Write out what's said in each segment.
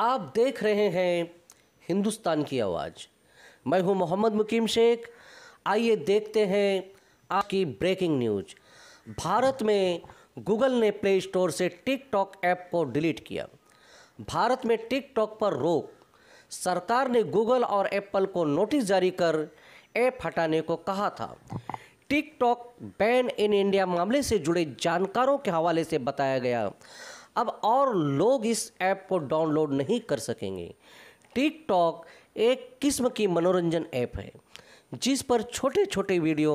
आप देख रहे हैं हिंदुस्तान की आवाज़ मैं हूं मोहम्मद मुकीम शेख आइए देखते हैं आपकी ब्रेकिंग न्यूज भारत में गूगल ने प्ले स्टोर से टिकटॉक ऐप को डिलीट किया भारत में टिकटॉक पर रोक सरकार ने गूगल और एप्पल को नोटिस जारी कर ऐप हटाने को कहा था टिकटॉक बैन इन इंडिया मामले से जुड़े जानकारों के हवाले से बताया गया अब और लोग इस ऐप को डाउनलोड नहीं कर सकेंगे टिकटॉक एक किस्म की मनोरंजन ऐप है जिस पर छोटे छोटे वीडियो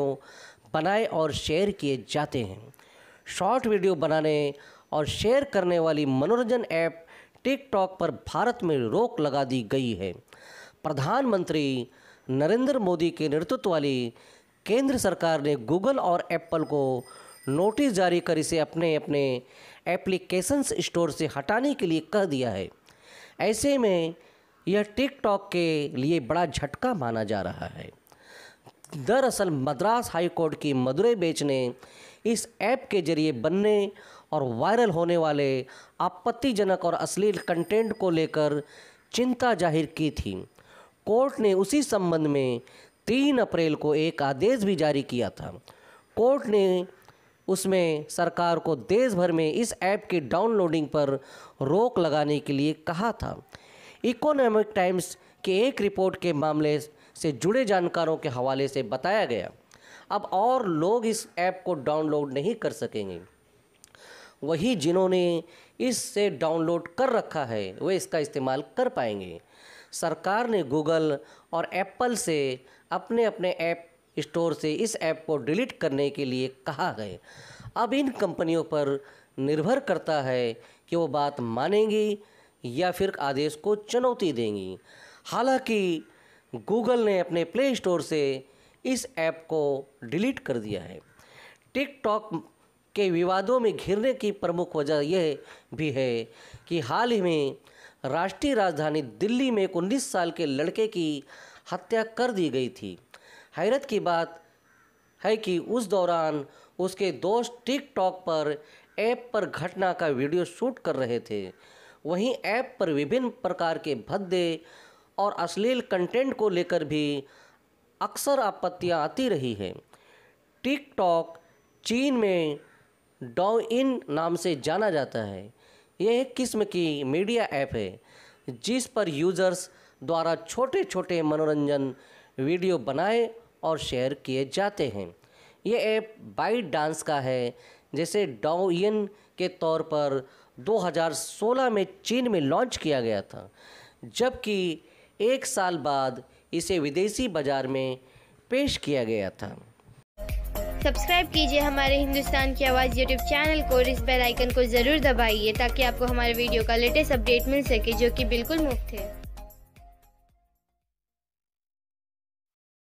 बनाए और शेयर किए जाते हैं शॉर्ट वीडियो बनाने और शेयर करने वाली मनोरंजन ऐप टिकटॉक पर भारत में रोक लगा दी गई है प्रधानमंत्री नरेंद्र मोदी के नेतृत्व वाली केंद्र सरकार ने गूगल और एप्पल को नोटिस जारी कर इसे अपने अपने एप्लीकेशंस स्टोर से हटाने के लिए कह दिया है ऐसे में यह टिकटॉक के लिए बड़ा झटका माना जा रहा है दरअसल मद्रास हाईकोर्ट की मदुरई बेंच ने इस ऐप के जरिए बनने और वायरल होने वाले आपत्तिजनक और अश्लील कंटेंट को लेकर चिंता जाहिर की थी कोर्ट ने उसी संबंध में तीन अप्रैल को एक आदेश भी जारी किया था कोर्ट ने उसमें सरकार को देश भर में इस ऐप की डाउनलोडिंग पर रोक लगाने के लिए कहा था इकोनॉमिक टाइम्स के एक रिपोर्ट के मामले से जुड़े जानकारों के हवाले से बताया गया अब और लोग इस ऐप को डाउनलोड नहीं कर सकेंगे वही जिन्होंने इससे डाउनलोड कर रखा है वे इसका इस्तेमाल कर पाएंगे सरकार ने गूगल और एप्पल से अपने अपने ऐप स्टोर से इस ऐप को डिलीट करने के लिए कहा है अब इन कंपनियों पर निर्भर करता है कि वो बात मानेंगी या फिर आदेश को चुनौती देंगी हालांकि गूगल ने अपने प्ले स्टोर से इस ऐप को डिलीट कर दिया है टिकटॉक के विवादों में घिरने की प्रमुख वजह यह भी है कि हाल ही में राष्ट्रीय राजधानी दिल्ली में एक उन्नीस साल के लड़के की हत्या कर दी गई थी हैरत की बात है कि उस दौरान उसके दोस्त टिकटॉक पर ऐप पर घटना का वीडियो शूट कर रहे थे वहीं ऐप पर विभिन्न प्रकार के भद्दे और अश्लील कंटेंट को लेकर भी अक्सर आपत्तियां आती रही हैं टिकटॉक चीन में डॉ इन नाम से जाना जाता है यह एक किस्म की मीडिया ऐप है जिस पर यूज़र्स द्वारा छोटे छोटे मनोरंजन वीडियो बनाए और शेयर किए जाते हैं ये ऐप बाइट डांस का है जिसे डाउन के तौर पर 2016 में चीन में लॉन्च किया गया था जबकि एक साल बाद इसे विदेशी बाजार में पेश किया गया था सब्सक्राइब कीजिए हमारे हिंदुस्तान की आवाज़ यूट्यूब चैनल को और इस बेल आइकन को ज़रूर दबाइए ताकि आपको हमारे वीडियो का लेटेस्ट अपडेट मिल सके जो कि बिल्कुल मुफ्त है